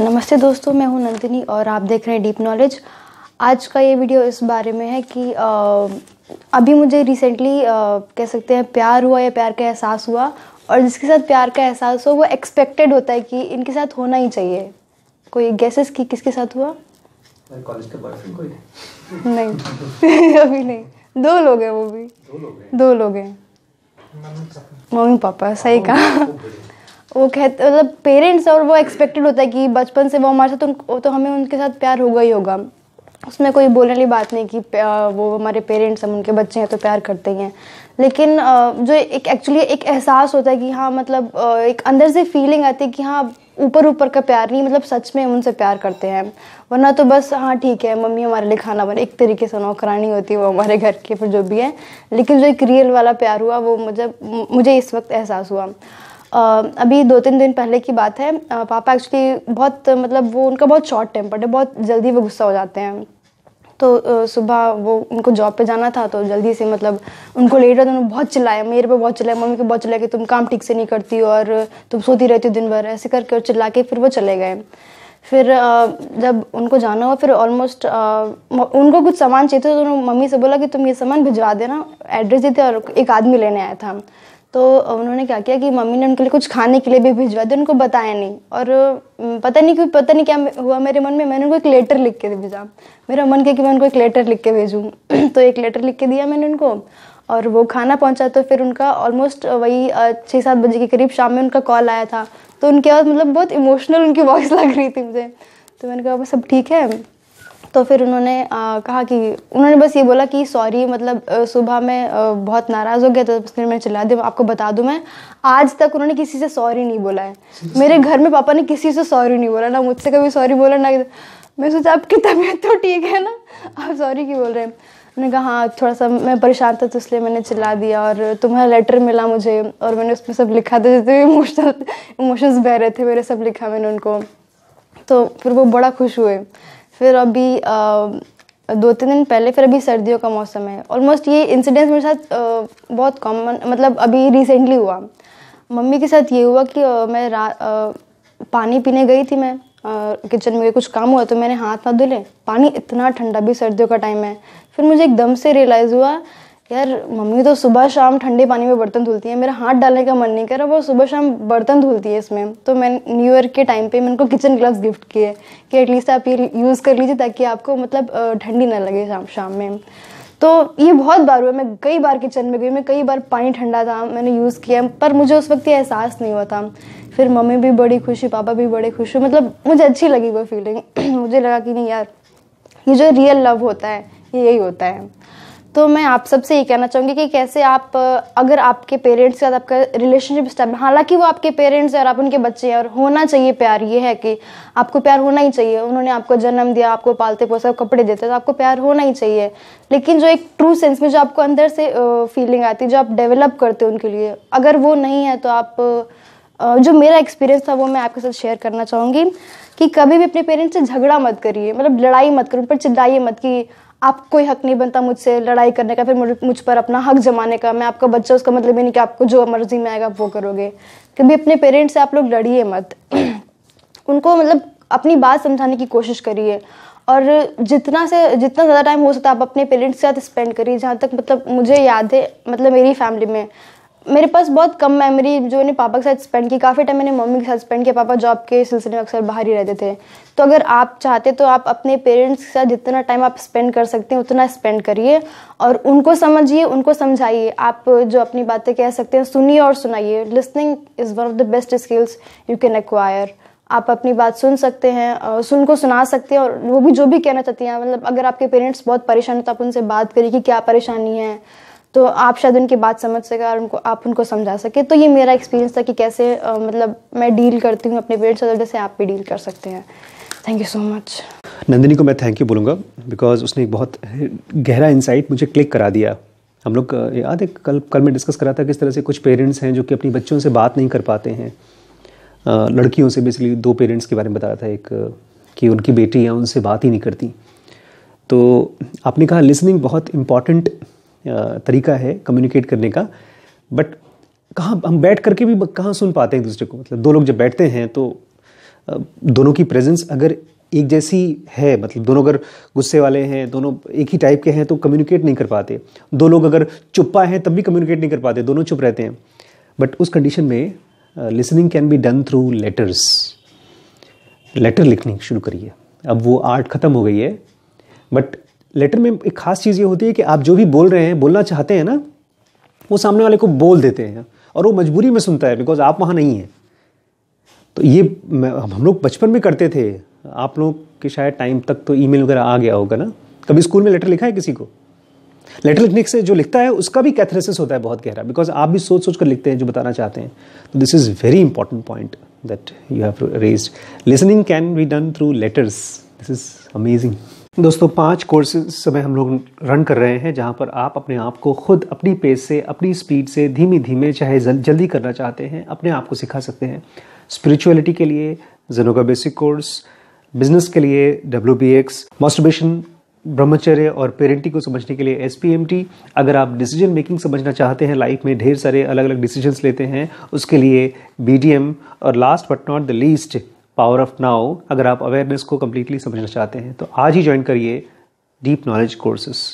नमस्ते दोस्तों मैं हूं नंदिनी और आप देख रहे हैं डीप नॉलेज आज का ये वीडियो इस बारे में है कि आ, अभी मुझे रिसेंटली कह सकते हैं प्यार हुआ या प्यार का एहसास हुआ और जिसके साथ प्यार का एहसास हुआ वो एक्सपेक्टेड होता है कि इनके साथ होना ही चाहिए कोई गैसेस की किसके साथ हुआ कॉलेज का बॉयफ्रेंड कोई नहीं अभी नहीं दो लोग हैं वो भी दो लोग हैं मम्मी पापा सही कहा वो कहते मतलब पेरेंट्स और वो एक्सपेक्टेड होता है कि बचपन से वो हमारे साथ उन तो हमें उनके साथ प्यार होगा ही होगा उसमें कोई बोलने वाली बात नहीं कि वो हमारे पेरेंट्स हम उनके बच्चे हैं तो प्यार करते ही हैं लेकिन जो एक एक्चुअली एक एहसास होता है कि हाँ मतलब एक अंदर से फीलिंग आती है कि हाँ ऊपर ऊपर का प्यार नहीं मतलब सच में उनसे प्यार करते हैं वरना तो बस हाँ ठीक है मम्मी हमारे लिए खाना बना एक तरीके से नौकरानी होती है वो हमारे घर के फिर जो भी है लेकिन जो एक रियल वाला प्यार हुआ वो मुझे मुझे इस वक्त एहसास हुआ अभी दो तीन दिन पहले की बात है पापा एक्चुअली बहुत मतलब वो उनका बहुत शॉर्ट टेम्पर्ड है बहुत जल्दी वो गुस्सा हो जाते हैं तो सुबह वो उनको जॉब पे जाना था तो जल्दी से मतलब उनको लेट रहा था उन्होंने बहुत चिल्लाया मेरे पे बहुत चिल्लाया मम्मी को बहुत चिल्लाया कि तुम काम ठीक से नहीं करती हो और तुम सोती रहती हो दिन भर ऐसे करके और चिल्ला के फिर वो चले गए फिर जब उनको जाना हुआ फिर ऑलमोस्ट उनको कुछ सामान चाहिए था तो मम्मी से बोला कि तुम ये सामान भिजवा देना एड्रेस देते और एक आदमी लेने आया था तो उन्होंने क्या किया कि मम्मी ने उनके लिए कुछ खाने के लिए भी भिजवा दिया उनको बताया नहीं और पता नहीं क्यों पता नहीं क्या हुआ मेरे मन में मैंने उनको एक लेटर लिख के भेजा मेरा मन किया कि मैं उनको एक लेटर लिख के भेजूँ तो एक लेटर लिख के दिया मैंने उनको और वो खाना पहुँचा तो फिर उनका ऑलमोस्ट वही छः सात बजे के करीब शाम में उनका कॉल आया था तो उनके बाद मतलब बहुत इमोशनल उनकी वॉइस लग रही थी मुझे तो मैंने कहा सब ठीक है तो फिर उन्होंने आ, कहा कि उन्होंने बस ये बोला कि सॉरी मतलब सुबह मैं बहुत नाराज़ हो गया तो उसने मैंने चिल्ला दिया आपको बता दूं मैं आज तक उन्होंने किसी से सॉरी नहीं बोला है मेरे घर में पापा ने किसी से सॉरी नहीं बोला ना मुझसे कभी सॉरी बोला ना मैं सोचा आपकी तबीयत तो ठीक है ना आप सॉरी क्यों बोल रहे हैं मैंने कहा हाँ थोड़ा सा मैं परेशान था तो इसलिए मैंने चिल्ला दिया और तुम्हारा लेटर मिला मुझे और मैंने उसमें सब लिखा था जितने इमोशनल इमोशंस बह रहे थे मेरे सब लिखा मैंने उनको तो फिर वो बड़ा खुश हुए फिर अभी दो तीन दिन पहले फिर अभी सर्दियों का मौसम है ऑलमोस्ट ये इंसिडेंट्स मेरे साथ बहुत कॉमन मतलब अभी रिसेंटली हुआ मम्मी के साथ ये हुआ कि मैं रा पानी पीने गई थी मैं किचन में कुछ काम हुआ तो मैंने हाथ ना धुले पानी इतना ठंडा भी सर्दियों का टाइम है फिर मुझे एकदम से रियलाइज़ हुआ यार मम्मी तो सुबह शाम ठंडे पानी में बर्तन धुलती है मेरा हाथ डालने का मन नहीं कर रहा वो सुबह शाम बर्तन धुलती है इसमें तो मैं न्यू ईयर के टाइम पे मैंने उनको किचन ग्लव्स गिफ्ट किए कि एटलीस्ट आप ये यूज़ कर लीजिए ताकि आपको मतलब ठंडी ना लगे शाम शाम में तो ये बहुत बार हुआ मैं कई बार किचन में गई मैं कई बार पानी ठंडा था मैंने यूज़ किया पर मुझे उस वक्त ये एहसास नहीं हुआ था फिर मम्मी भी बड़ी खुशी पापा भी बड़े खुश हुए मतलब मुझे अच्छी लगी वो फीलिंग मुझे लगा कि नहीं यार ये जो रियल लव होता है ये यही होता है तो मैं आप सबसे ये कहना चाहूँगी कि कैसे आप अगर आपके पेरेंट्स के साथ आपका रिलेशनशिप स्टेबल हालांकि वो आपके पेरेंट्स हैं और आप उनके बच्चे हैं और होना चाहिए प्यार ये है कि आपको प्यार होना ही चाहिए उन्होंने आपको जन्म दिया आपको पालते पोसा कपड़े देते तो आपको प्यार होना ही चाहिए लेकिन जो एक ट्रू सेंस में जो आपको अंदर से फीलिंग आती है जो आप डेवलप करते हो उनके लिए अगर वो नहीं है तो आप जो मेरा एक्सपीरियंस था वो मैं आपके साथ शेयर करना चाहूँगी कि कभी भी अपने पेरेंट्स से झगड़ा मत करिए मतलब लड़ाई मत करो पर चिल्लाइए मत कि आप कोई हक नहीं बनता मुझसे लड़ाई करने का फिर मुझ पर अपना हक जमाने का मैं आपका बच्चा उसका मतलब ये नहीं कि आपको जो मर्जी में आएगा वो करोगे कभी अपने पेरेंट्स से आप लोग लड़िए मत उनको मतलब अपनी बात समझाने की कोशिश करिए और जितना से जितना ज़्यादा टाइम हो सकता है आप अपने पेरेंट्स के साथ स्पेंड करिए जहाँ तक मतलब मुझे याद है मतलब मेरी फैमिली में मेरे पास बहुत कम मेमोरी जो मैंने पापा के साथ स्पेंड की काफ़ी टाइम मैंने मम्मी के साथ स्पेंड किया पापा जॉब के सिलसिले में अक्सर बाहर ही रहते थे तो अगर आप चाहते तो आप अपने पेरेंट्स के साथ जितना टाइम आप स्पेंड कर सकते हैं उतना स्पेंड करिए और उनको समझिए उनको समझाइए आप जो अपनी बातें कह सकते हैं सुनिए और सुनाइए listening is one of the best skills you can acquire आप अपनी बात सुन सकते हैं सुन को सुना सकते हैं और वो भी जो भी कहना चाहती हैं मतलब अगर आपके पेरेंट्स बहुत परेशान हैं तो आप उनसे बात करिए कि क्या परेशानी है तो आप शायद उनकी बात समझ सके और उनको आप उनको समझा सके तो ये मेरा एक्सपीरियंस था कि कैसे आ, मतलब मैं डील करती हूँ अपने पेरेंट्स से जैसे आप भी डील कर सकते हैं thank you so much Nandini को मैं थैंक यू बोलूँगा बिकॉज उसने एक बहुत गहरा इंसाइट मुझे क्लिक करा दिया हम लोग याद है कल कल मैं डिस्कस करा था किस तरह से कुछ पेरेंट्स हैं जो कि अपनी बच्चों से बात नहीं कर पाते हैं लड़कियों से बेसिकली दो पेरेंट्स के बारे में बता रहा था एक कि उनकी बेटी या उनसे बात ही नहीं करती तो आपने कहा लिसनिंग बहुत इम्पॉर्टेंट तरीका है कम्युनिकेट करने का बट कहाँ हम बैठ करके भी कहाँ सुन पाते हैं एक दूसरे को मतलब दो लोग जब बैठते हैं तो दोनों की प्रेजेंस अगर एक जैसी है मतलब दोनों अगर गुस्से वाले हैं दोनों एक ही टाइप के हैं तो कम्युनिकेट नहीं कर पाते दो लोग अगर चुप्पा हैं तब भी कम्युनिकेट नहीं कर पाते दोनों चुप रहते हैं बट उस कंडीशन में listening can be done through letters letter लिखनी शुरू करिए अब वो आर्ट ख़त्म हो गई है बट लेटर में एक खास चीज़ ये होती है कि आप जो भी बोल रहे हैं बोलना चाहते हैं ना वो सामने वाले को बोल देते हैं और वो मजबूरी में सुनता है बिकॉज आप वहाँ नहीं हैं तो ये हम लोग बचपन में करते थे आप लोग के शायद टाइम तक तो ईमेल वगैरह आ गया होगा ना कभी स्कूल में लेटर लिखा है किसी को लेटर लिखने से जो लिखता है उसका भी कैथरेसिस होता है बहुत गहरा बिकॉज आप भी सोच सोच कर लिखते हैं जो बताना चाहते हैं तो this is very important point that you have raised listening can be done through letters this is amazing दोस्तों पांच कोर्सेज समय हम लोग रन कर रहे हैं जहां पर आप अपने आप को खुद अपनी पेस से अपनी स्पीड से धीमे धीमे चाहे जल्दी करना चाहते हैं अपने आप को सिखा सकते हैं स्पिरिचुअलिटी के लिए जनो का बेसिक कोर्स बिजनेस के लिए डब्ल्यू बी एक्स मॉस्टरबेशन ब्रह्मचर्य और पेरेंटिंग को समझने के लिए एस अगर आप डिसीजन मेकिंग समझना चाहते हैं लाइफ में ढेर सारे अलग अलग डिसीजंस लेते हैं उसके लिए बी और last but not the least power of now अगर आप अवेयरनेस को कम्प्लीटली समझना चाहते हैं तो आज ही ज्वाइन करिए डीप नॉलेज कोर्सेस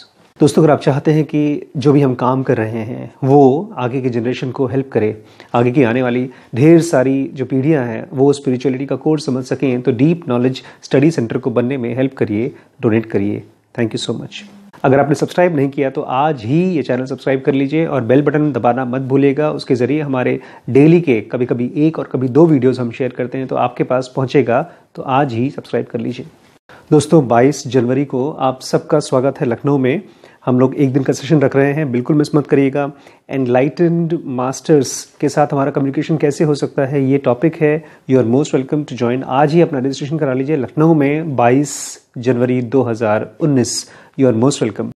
दोस्तों अगर आप चाहते हैं कि जो भी हम काम कर रहे हैं वो आगे की जनरेशन को हेल्प करे आगे की आने वाली ढेर सारी जो पीढ़ियां हैं वो स्पिरिचुअलिटी का कोर्स समझ सकें तो डीप नॉलेज स्टडी सेंटर को बनने में हेल्प करिए डोनेट करिए थैंक यू सो मच अगर आपने सब्सक्राइब नहीं किया तो आज ही ये चैनल सब्सक्राइब कर लीजिए और बेल बटन दबाना मत भूलिएगा उसके ज़रिए हमारे डेली के कभी कभी एक और कभी दो वीडियोस हम शेयर करते हैं तो आपके पास पहुंचेगा तो आज ही सब्सक्राइब कर लीजिए दोस्तों 22 जनवरी को आप सबका स्वागत है लखनऊ में हम लोग एक दिन का सेशन रख रहे हैं बिल्कुल मिस मत करिएगा एनलाइटेंड मास्टर्स के साथ हमारा कम्युनिकेशन कैसे हो सकता है ये टॉपिक है you are most welcome to join आज ही अपना रजिस्ट्रेशन करा लीजिए लखनऊ में 22 जनवरी 2019 you are most welcome.